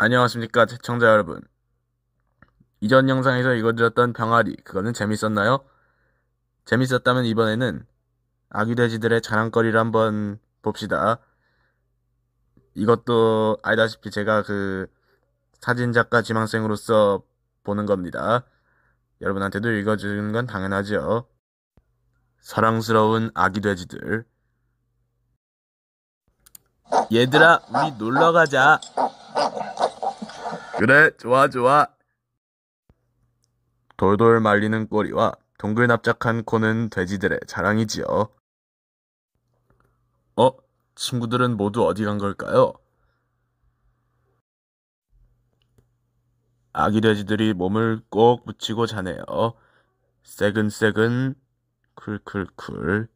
안녕하십니까 시청자 여러분 이전 영상에서 읽어드렸던 병아리 그거는 재밌었나요? 재밌었다면 이번에는 아귀돼지들의 자랑거리를 한번 봅시다 이것도 알다시피 제가 그 사진작가 지망생으로서 보는 겁니다 여러분한테도 읽어주는 건당연하죠 사랑스러운 아귀돼지들 얘들아 우리 놀러가자 그래, 좋아, 좋아. 돌돌 말리는 꼬리와 동글납작한 코는 돼지들의 자랑이지요. 어? 친구들은 모두 어디 간 걸까요? 아기 돼지들이 몸을 꼭 붙이고 자네요. 세근세근, 쿨쿨쿨.